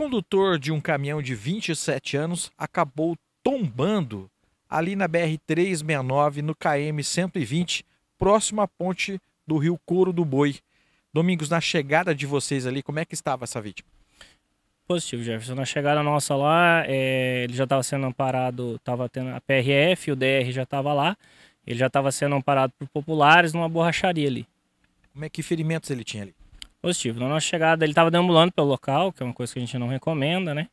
condutor de um caminhão de 27 anos acabou tombando ali na BR-369, no KM-120, próximo à ponte do rio Couro do Boi. Domingos, na chegada de vocês ali, como é que estava essa vítima? Positivo, Jefferson. Na chegada nossa lá, é, ele já estava sendo amparado, estava tendo a PRF, o DR já estava lá. Ele já estava sendo amparado por populares numa borracharia ali. Como é que ferimentos ele tinha ali? positivo. Na nossa chegada, ele estava deambulando pelo local, que é uma coisa que a gente não recomenda, né?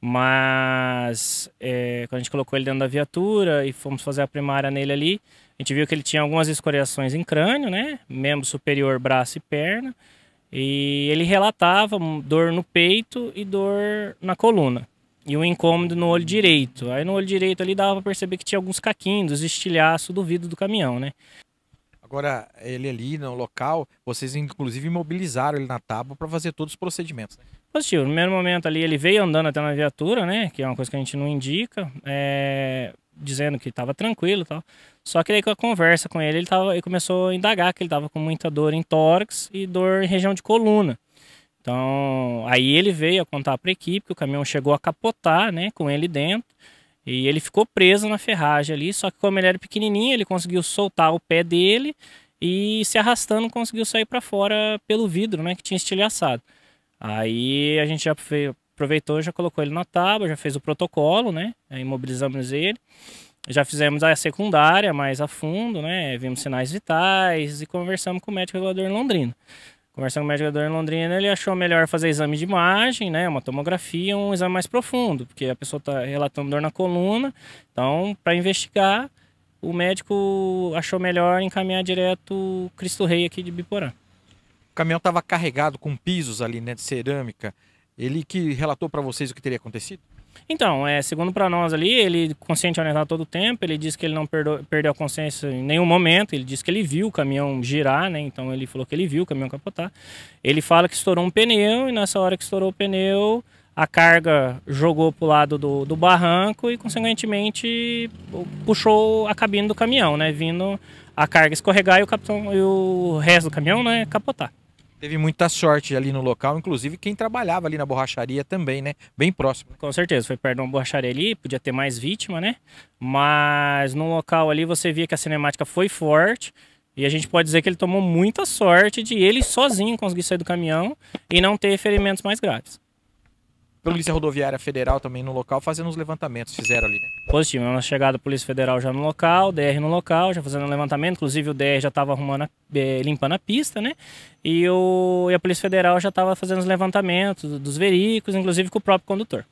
Mas é, quando a gente colocou ele dentro da viatura e fomos fazer a primária nele ali, a gente viu que ele tinha algumas escoriações em crânio, né? Membro superior, braço e perna. E ele relatava dor no peito e dor na coluna. E um incômodo no olho direito. Aí no olho direito ali dava para perceber que tinha alguns caquinhos, estilhaço do vidro do caminhão, né? Agora, ele ali no local, vocês inclusive mobilizaram ele na tábua para fazer todos os procedimentos. Né? Positivo. No primeiro momento ali, ele veio andando até na viatura, né? Que é uma coisa que a gente não indica, é... dizendo que estava tranquilo e tal. Só que aí com a conversa com ele, ele, tava... ele começou a indagar que ele estava com muita dor em tórax e dor em região de coluna. Então, aí ele veio a contar para a equipe que o caminhão chegou a capotar, né? Com ele dentro. E ele ficou preso na ferragem ali, só que como ele era pequenininho, ele conseguiu soltar o pé dele e se arrastando conseguiu sair para fora pelo vidro, né, que tinha estilhaçado. Aí a gente já aproveitou, já colocou ele na tábua, já fez o protocolo, né, imobilizamos ele. Já fizemos a secundária mais a fundo, né, vimos sinais vitais e conversamos com o médico regulador em Londrina. Conversando com o médico em Londrina, ele achou melhor fazer exame de imagem, né? Uma tomografia, um exame mais profundo, porque a pessoa está relatando dor na coluna. Então, para investigar, o médico achou melhor encaminhar direto Cristo Rei aqui de Biporã. O caminhão estava carregado com pisos ali, né, de cerâmica. Ele que relatou para vocês o que teria acontecido? Então, é, segundo para nós ali, ele consciente orientado todo o tempo, ele disse que ele não perdo, perdeu a consciência em nenhum momento, ele disse que ele viu o caminhão girar, né? Então ele falou que ele viu o caminhão capotar. Ele fala que estourou um pneu e nessa hora que estourou o pneu, a carga jogou para o lado do, do, barranco e, consequentemente, puxou a cabine do caminhão, né? Vindo a carga escorregar e o, capitão, e o resto do caminhão né, capotar teve muita sorte ali no local, inclusive quem trabalhava ali na borracharia também, né? Bem próximo. Com certeza, foi perto de uma borracharia ali, podia ter mais vítima, né? Mas no local ali você via que a cinemática foi forte. E a gente pode dizer que ele tomou muita sorte de ele sozinho conseguir sair do caminhão e não ter ferimentos mais graves. Polícia Rodoviária Federal também no local, fazendo os levantamentos, fizeram ali, né? Positivo, uma chegada da Polícia Federal já no local, DR no local, já fazendo o levantamento, inclusive o DR já estava arrumando, a, eh, limpando a pista, né? E, o, e a Polícia Federal já estava fazendo os levantamentos dos veículos, inclusive com o próprio condutor.